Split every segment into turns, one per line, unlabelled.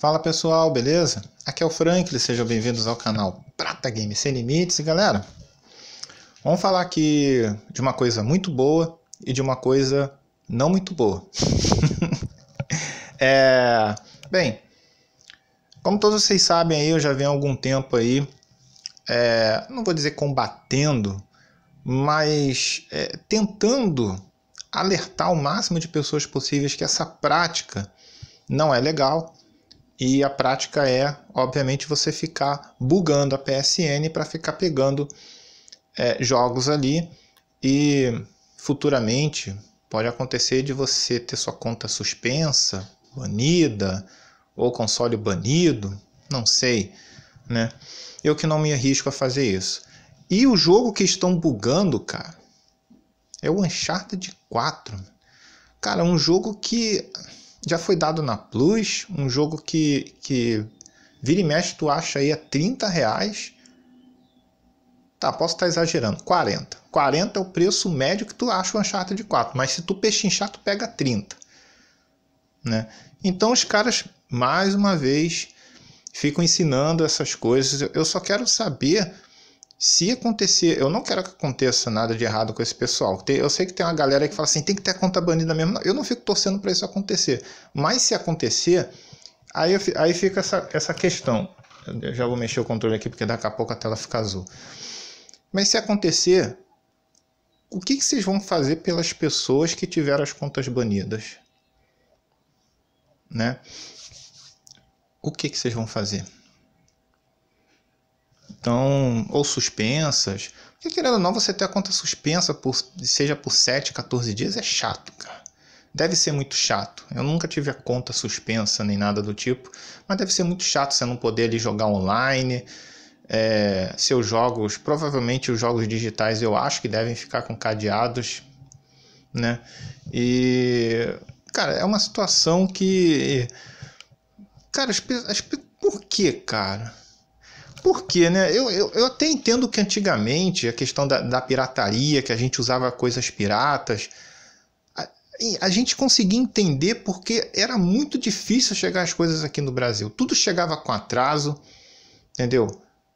Fala pessoal, beleza? Aqui é o Franklin, sejam bem-vindos ao canal Prata Game Sem Limites. E galera, vamos falar aqui de uma coisa muito boa e de uma coisa não muito boa. é, bem, como todos vocês sabem aí, eu já venho há algum tempo aí, é, não vou dizer combatendo, mas é, tentando alertar o máximo de pessoas possíveis que essa prática não é legal e a prática é, obviamente, você ficar bugando a PSN para ficar pegando é, jogos ali e futuramente pode acontecer de você ter sua conta suspensa, banida ou console banido, não sei, né? Eu que não me arrisco a fazer isso. E o jogo que estão bugando, cara, é o Uncharted 4. Cara, é um jogo que já foi dado na Plus, um jogo que, que vira e mexe tu acha aí a 30 reais. Tá, posso estar tá exagerando, 40. 40 é o preço médio que tu acha o Uncharted 4, mas se tu pechinchar tu pega 30. Né? Então os caras, mais uma vez, ficam ensinando essas coisas. Eu só quero saber se acontecer, eu não quero que aconteça nada de errado com esse pessoal. Eu sei que tem uma galera que fala assim, tem que ter conta banida mesmo. Eu não fico torcendo para isso acontecer. Mas se acontecer, aí, eu, aí fica essa, essa questão. Eu já vou mexer o controle aqui porque daqui a pouco a tela fica azul. Mas se acontecer, o que, que vocês vão fazer pelas pessoas que tiveram as contas banidas? Né? O que, que vocês vão fazer? Então, ou suspensas. Porque querendo ou não, você ter a conta suspensa, por, seja por 7, 14 dias, é chato, cara. Deve ser muito chato. Eu nunca tive a conta suspensa nem nada do tipo, mas deve ser muito chato você não poder ali jogar online. É, seus jogos, provavelmente os jogos digitais, eu acho que devem ficar com cadeados, né? E, cara, é uma situação que. Cara, as, as, por que, cara? Por quê, né? Eu, eu, eu até entendo que antigamente a questão da, da pirataria, que a gente usava coisas piratas, a, a gente conseguia entender porque era muito difícil chegar as coisas aqui no Brasil. Tudo chegava com atraso, entendeu?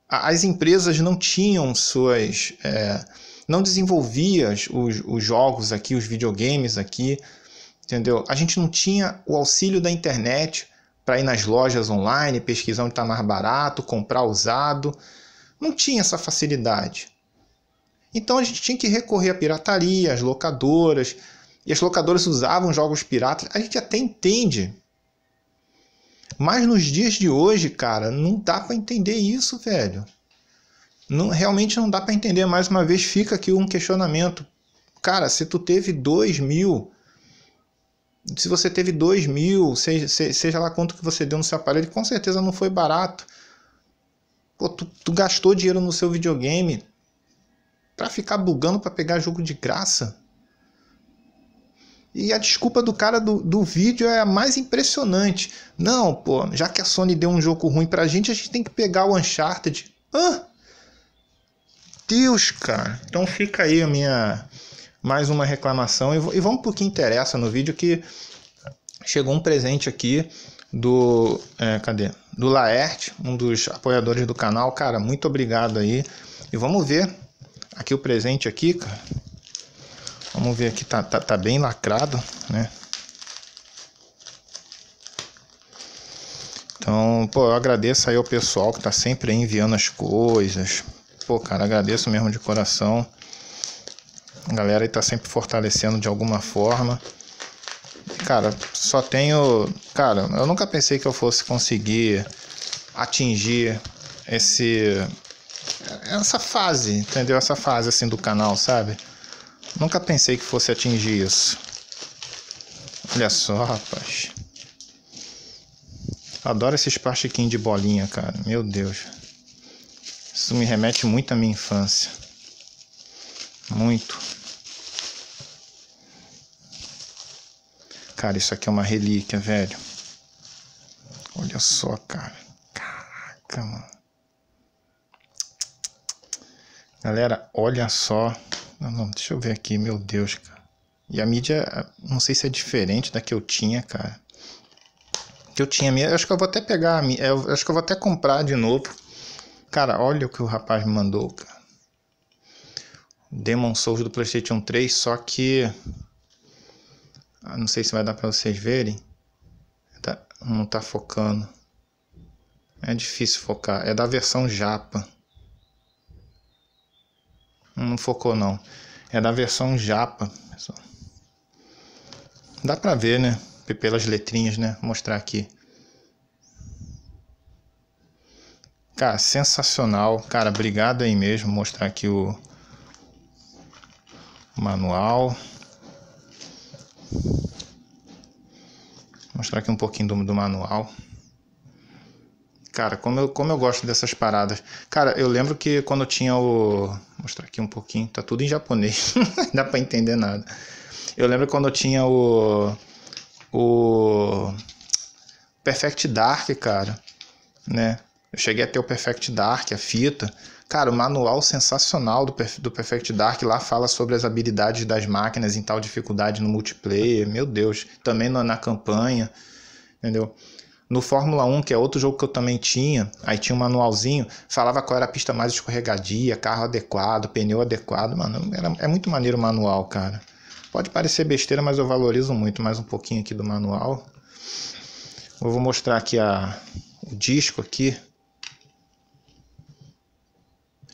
as empresas não tinham suas. É, não desenvolviam os, os, jogos aqui, os videogames aqui, entendeu? A gente não tinha o auxílio da internet para ir nas lojas online, pesquisar onde está mais barato, comprar usado. Não tinha essa facilidade. Então a gente tinha que recorrer à pirataria, às locadoras, e as locadoras usavam jogos piratas. A gente até entende. Mas nos dias de hoje, cara, não dá para entender isso, velho. Não, realmente não dá para entender. Mais uma vez, fica aqui um questionamento. Cara, se tu teve 2 mil se você teve 2 mil, seja, seja lá quanto que você deu no seu aparelho, com certeza não foi barato. Pô, tu, tu gastou dinheiro no seu videogame para ficar bugando para pegar jogo de graça. E a desculpa do cara do, do vídeo é a mais impressionante. Não, pô, já que a Sony deu um jogo ruim pra gente, a gente tem que pegar o Uncharted. Hã? Deus, cara. Então fica aí a minha mais uma reclamação. E, vamos para o que interessa no vídeo, que chegou um presente aqui do. É, cadê? Do Laerte, um dos apoiadores do canal. Cara, muito obrigado aí. E vamos ver aqui o presente aqui, cara. Vamos ver aqui, tá, tá, tá bem lacrado, né? Então, pô, eu agradeço aí ao pessoal que tá sempre enviando as coisas. Pô, cara, agradeço mesmo de coração. A galera está sempre fortalecendo de alguma forma. Cara, só tenho. Cara, eu nunca pensei que eu fosse conseguir atingir esse essa fase, entendeu? Essa fase assim do canal, sabe? Nunca pensei que fosse atingir isso. Olha só, rapaz. Adoro esses plastiquinhos de bolinha, cara. Meu Deus. Isso me remete muito à minha infância. Muito. Cara, isso aqui é uma relíquia, velho. Olha só, cara. Caraca, mano. Galera, olha só. Não, não, deixa eu ver aqui, meu Deus, cara. E a mídia, não sei se é diferente da que eu tinha, cara. Que eu tinha mesmo. Acho que eu vou até pegar a minha. Acho que eu vou até comprar de novo. Cara, olha o que o rapaz me mandou, cara. Demon Souls do PlayStation 3, só que ah, não sei se vai dar para vocês verem. Tá, não tá focando. É difícil focar. É da versão japa. Não focou não. É da versão japa, pessoal. Dá para ver, né? Pelas letrinhas, né? Vou mostrar aqui. Cara, sensacional. Cara, obrigado aí mesmo. Vou mostrar aqui o manual. Vou mostrar aqui um pouquinho do, do manual. Cara, como eu, como eu gosto dessas paradas. Cara, eu lembro que quando tinha o. Vou mostrar aqui um pouquinho, tá tudo em japonês, não dá pra entender nada. Eu lembro quando tinha o. O. Perfect Dark, cara, né? Eu cheguei a ter o Perfect Dark, a fita. Cara, o manual sensacional do, do Perfect Dark lá fala sobre as habilidades das máquinas em tal dificuldade no multiplayer. Meu Deus. Também na, na campanha. Entendeu? No Fórmula 1, que é outro jogo que eu também tinha, aí tinha um manualzinho, falava qual era a pista mais escorregadia, carro adequado, pneu adequado, mano. Era, é muito maneiro o manual, cara. Pode parecer besteira, mas eu valorizo muito mais um pouquinho aqui do manual. Eu vou mostrar aqui a, o disco aqui.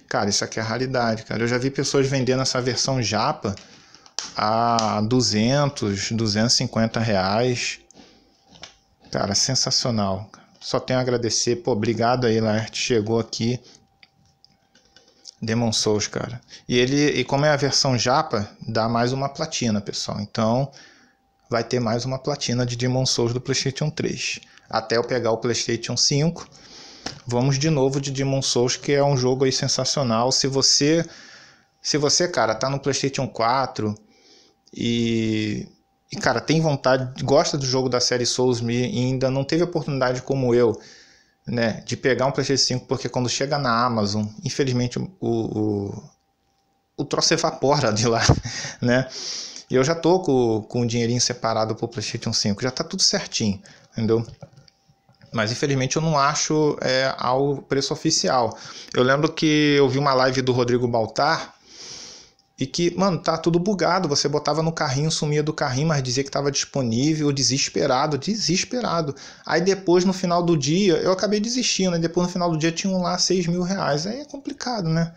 Cara, isso aqui é raridade, cara. Eu já vi pessoas vendendo essa versão japa a 200, 250 reais. Cara, sensacional. Só tenho a agradecer. Pô, obrigado aí, Laerte. Chegou aqui. Demon Souls, cara. E ele, e como é a versão japa, dá mais uma platina, pessoal. Então, vai ter mais uma platina de Demon Souls do PlayStation 3, até eu pegar o PlayStation 5 Vamos de novo de Demon Souls, que é um jogo aí sensacional. Se você, se você, cara, tá no PlayStation 4 e e cara, tem vontade, gosta do jogo da série Souls Me e ainda não teve oportunidade como eu, né, de pegar um PlayStation 5, porque quando chega na Amazon, infelizmente o, o, o troço evapora de lá, né? E eu já tô com, com um dinheirinho separado pro PlayStation 5, já tá tudo certinho, entendeu? mas infelizmente eu não acho é, ao preço oficial. Eu lembro que eu vi uma live do Rodrigo Baltar e que, mano, tá tudo bugado. Você botava no carrinho, sumia do carrinho, mas dizia que estava disponível, desesperado, desesperado. Aí depois, no final do dia, eu acabei desistindo, e né? depois no final do dia tinha um lá 6 mil reais. Aí é complicado, né?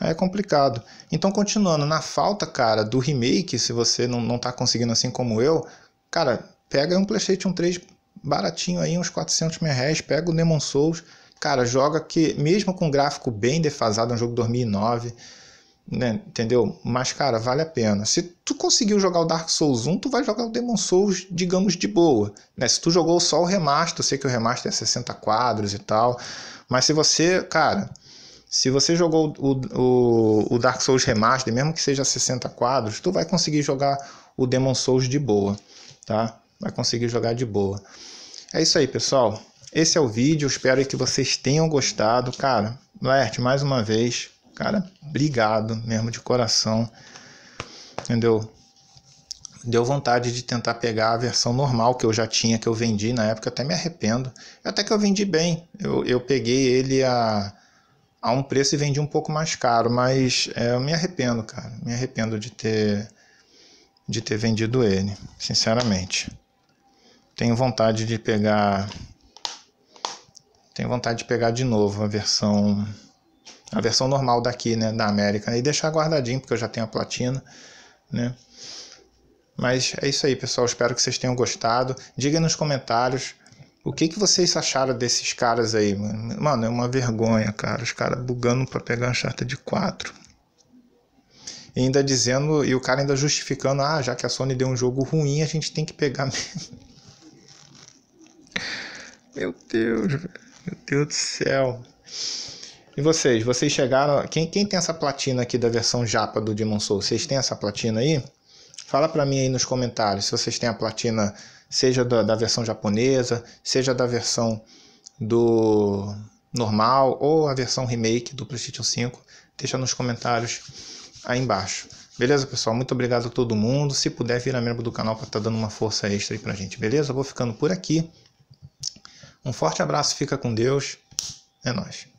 Aí é complicado. Então, continuando, na falta, cara, do remake, se você não, não tá conseguindo assim como eu, cara, pega um PlayStation 3 baratinho aí, uns 400 mil reais, pega o Demon Souls, cara, joga que mesmo com gráfico bem defasado, é um jogo de 2009, né, entendeu? Mas, cara, vale a pena. Se tu conseguiu jogar o Dark Souls 1, tu vai jogar o Demon Souls, digamos, de boa. Né? Se tu jogou só o remaster, eu sei que o remaster é 60 quadros e tal, mas se você, cara... Se você jogou o, o, o Dark Souls Remaster, mesmo que seja 60 quadros, tu vai conseguir jogar o Demon Souls de boa, tá? vai conseguir jogar de boa. É isso aí, pessoal. Esse é o vídeo, espero que vocês tenham gostado. Cara, Laerte, mais uma vez, cara, obrigado mesmo de coração. Entendeu? Deu vontade de tentar pegar a versão normal que eu já tinha, que eu vendi na época, até me arrependo. Até que eu vendi bem. Eu, eu peguei ele a, a um preço e vendi um pouco mais caro, mas é, eu me arrependo, cara. Me arrependo de ter, de ter vendido ele, sinceramente. Tenho vontade de pegar. Tenho vontade de pegar de novo a versão. A versão normal daqui, né? Da América. E deixar guardadinho, porque eu já tenho a platina, né? Mas é isso aí, pessoal. Espero que vocês tenham gostado. Diga nos comentários o que, que vocês acharam desses caras aí. Mano, é uma vergonha, cara. Os caras bugando para pegar a charta de 4. E ainda dizendo, e o cara ainda justificando, ah, já que a Sony deu um jogo ruim, a gente tem que pegar mesmo. Meu Deus, meu Deus do céu. E vocês, vocês chegaram. Quem, quem tem essa platina aqui da versão japa do Demon Soul? Vocês têm essa platina aí? Fala para mim aí nos comentários se vocês têm a platina, seja da, da versão japonesa, seja da versão do normal ou a versão remake do PlayStation 5. Deixa nos comentários aí embaixo. Beleza, pessoal? Muito obrigado a todo mundo. Se puder, vira membro do canal para estar tá dando uma força extra aí pra gente, beleza? vou ficando por aqui. Um forte abraço, fica com Deus. É nós.